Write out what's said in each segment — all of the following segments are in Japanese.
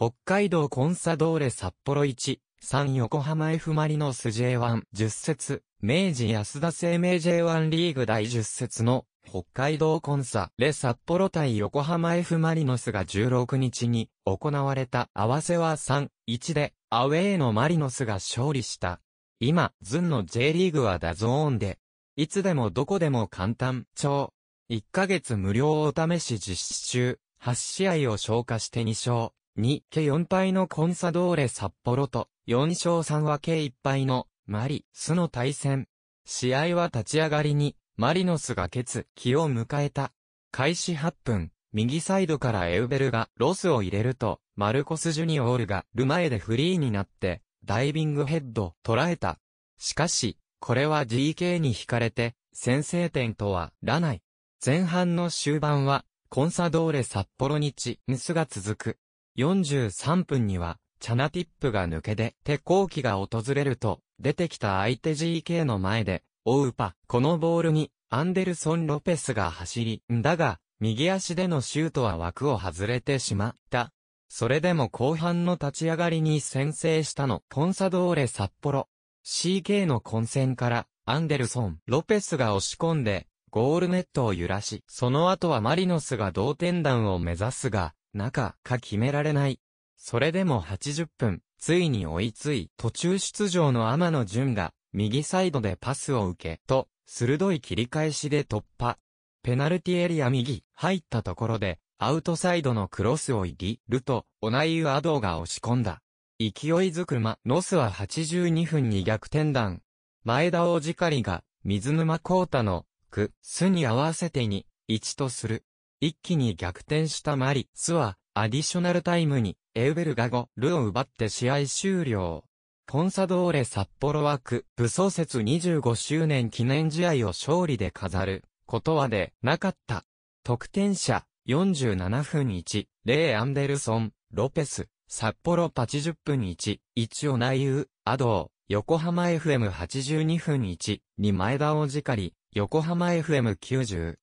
北海道コンサドーレ札幌1、3横浜 F マリノス J1 10節、明治安田生命 J1 リーグ第10節の北海道コンサレ札幌対横浜 F マリノスが16日に行われた合わせは3、1でアウェーのマリノスが勝利した。今、ズンの J リーグはダゾーンで、いつでもどこでも簡単、超。1ヶ月無料お試し実施中、8試合を消化して2勝。2、計4敗のコンサドーレ札幌と、4勝3分計1敗の、マリスの対戦。試合は立ち上がりに、マリノスが決気を迎えた。開始8分、右サイドからエウベルがロスを入れると、マルコス・ジュニオールがル前でフリーになって、ダイビングヘッド、捉えた。しかし、これは DK に引かれて、先制点とは、らない。前半の終盤は、コンサドーレ札幌にミスが続く。43分には、チャナティップが抜け出鉄後期が訪れると、出てきた相手 GK の前で、オウパ、このボールに、アンデルソン・ロペスが走り、んだが、右足でのシュートは枠を外れてしまった。それでも後半の立ち上がりに先制したの、コンサドーレ札幌。CK の混戦から、アンデルソン・ロペスが押し込んで、ゴールネットを揺らし、その後はマリノスが同点弾を目指すが、中か決められない。それでも80分、ついに追いつい、途中出場の天野淳が、右サイドでパスを受け、と、鋭い切り返しで突破。ペナルティエリア右、入ったところで、アウトサイドのクロスを入り、ると、オナイユアドが押し込んだ。勢いづくま、ノスは82分に逆転弾。前田王子狩りが、水沼孝太の、く、すに合わせてに、1とする。一気に逆転したマリスは、アディショナルタイムに、エウベルガゴ、ルを奪って試合終了。コンサドーレ札幌枠、武装節25周年記念試合を勝利で飾る、ことはでなかった。得点者、47分1、レイ・アンデルソン、ロペス、札幌80分1、一オナイアドー、横浜 FM82 分1、に前田おじかり、横浜 FM99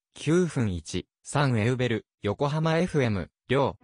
分1、サンエウベル、横浜 FM、両。